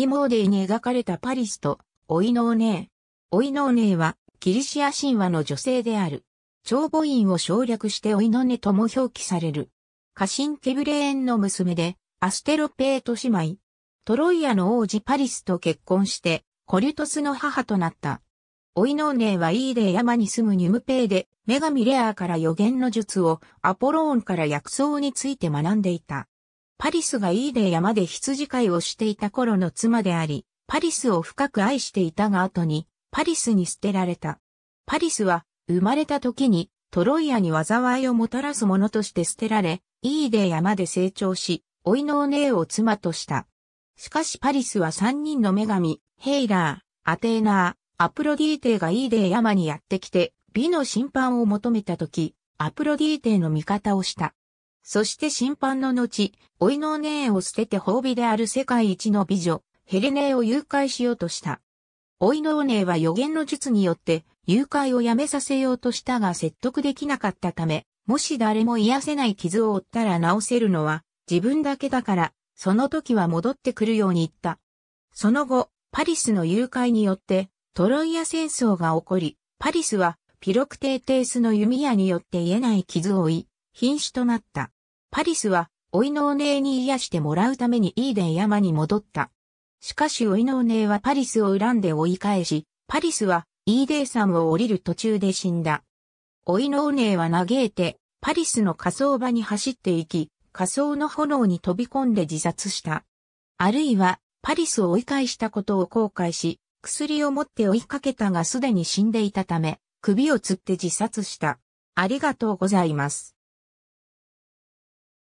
イモーデーに描かれたパリスと、オイノーネー。オイノーネーは、キリシア神話の女性である。長母院を省略してオイノネとも表記される。家臣ケブレーンの娘で、アステロペート姉妹。トロイアの王子パリスと結婚して、コリュトスの母となった。オイノーネーはイーデ山に住むニュムペーで、女神レアーから予言の術をアポローンから薬草について学んでいた。パリスがイーデー山で羊飼いをしていた頃の妻であり、パリスを深く愛していたが後に、パリスに捨てられた。パリスは、生まれた時に、トロイアに災いをもたらすものとして捨てられ、イーデー山で成長し、老いのお姉を妻とした。しかしパリスは三人の女神、ヘイラー、アテーナー、アプロディーテーがイーデー山にやってきて、美の審判を求めた時、アプロディーテーの味方をした。そして審判の後、オイノーネーを捨てて褒美である世界一の美女、ヘレネーを誘拐しようとした。オイノーネーは予言の術によって誘拐をやめさせようとしたが説得できなかったため、もし誰も癒せない傷を負ったら治せるのは自分だけだから、その時は戻ってくるように言った。その後、パリスの誘拐によってトロイア戦争が起こり、パリスはピロクテーテースの弓矢によって癒えない傷を負い、瀕死となった。パリスは、おいのお姉に癒してもらうためにイーデン山に戻った。しかしおいのお姉はパリスを恨んで追い返し、パリスは、イーデー山を降りる途中で死んだ。おいのお姉は嘆いて、パリスの火葬場に走っていき、火葬の炎に飛び込んで自殺した。あるいは、パリスを追い返したことを後悔し、薬を持って追いかけたがすでに死んでいたため、首を吊って自殺した。ありがとうございます。